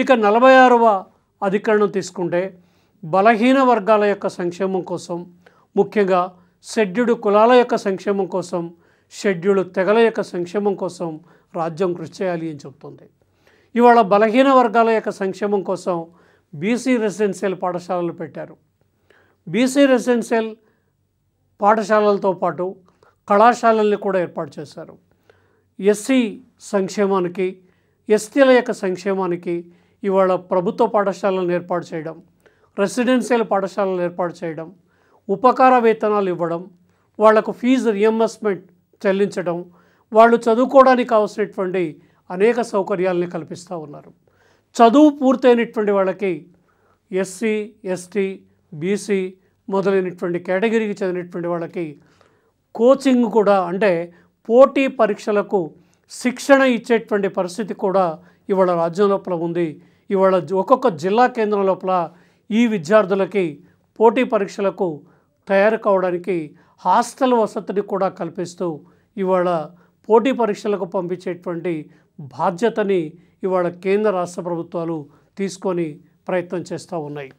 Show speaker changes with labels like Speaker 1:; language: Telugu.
Speaker 1: ఇక నలభై ఆరవ అధికరణం తీసుకుంటే బలహీన వర్గాల యొక్క సంక్షేమం కోసం ముఖ్యంగా షెడ్యూడు కులాల యొక్క సంక్షేమం కోసం షెడ్యూడు తెగల యొక్క సంక్షేమం కోసం రాజ్యం కృషి చేయాలి అని చెబుతుంది ఇవాళ బలహీన వర్గాల యొక్క సంక్షేమం కోసం బీసీ రెసిడెన్షియల్ పాఠశాలలు పెట్టారు బీసీ రెసిడెన్షియల్ పాఠశాలలతో పాటు కళాశాలల్ని కూడా ఏర్పాటు చేశారు ఎస్సీ సంక్షేమానికి ఎస్టీల యొక్క సంక్షేమానికి ఇవాళ ప్రభుత్వ పాఠశాలను ఏర్పాటు చేయడం రెసిడెన్షియల్ పాఠశాలను ఏర్పాటు చేయడం ఉపకార వేతనాలు ఇవ్వడం వాళ్లకు ఫీజు రియంబర్స్మెంట్ చెల్లించడం వాళ్ళు చదువుకోవడానికి కావాల్సినటువంటి అనేక సౌకర్యాలని కల్పిస్తూ ఉన్నారు చదువు పూర్తయినటువంటి వాళ్ళకి ఎస్సీ ఎస్టీ బీసీ మొదలైనటువంటి కేటగిరీకి చెందినటువంటి వాళ్ళకి కోచింగ్ కూడా అంటే పోటీ పరీక్షలకు శిక్షణ ఇచ్చేటువంటి పరిస్థితి కూడా ఇవాళ రాజ్యం లోపల ఉంది ఇవాళ ఒక్కొక్క జిల్లా కేంద్రం లోపల ఈ విద్యార్థులకి పోటీ పరీక్షలకు తయారు కావడానికి హాస్టల్ వసతిని కూడా కల్పిస్తూ ఇవాళ పోటీ పరీక్షలకు పంపించేటువంటి బాధ్యతని ఇవాళ కేంద్ర రాష్ట్ర ప్రభుత్వాలు తీసుకొని ప్రయత్నం చేస్తూ ఉన్నాయి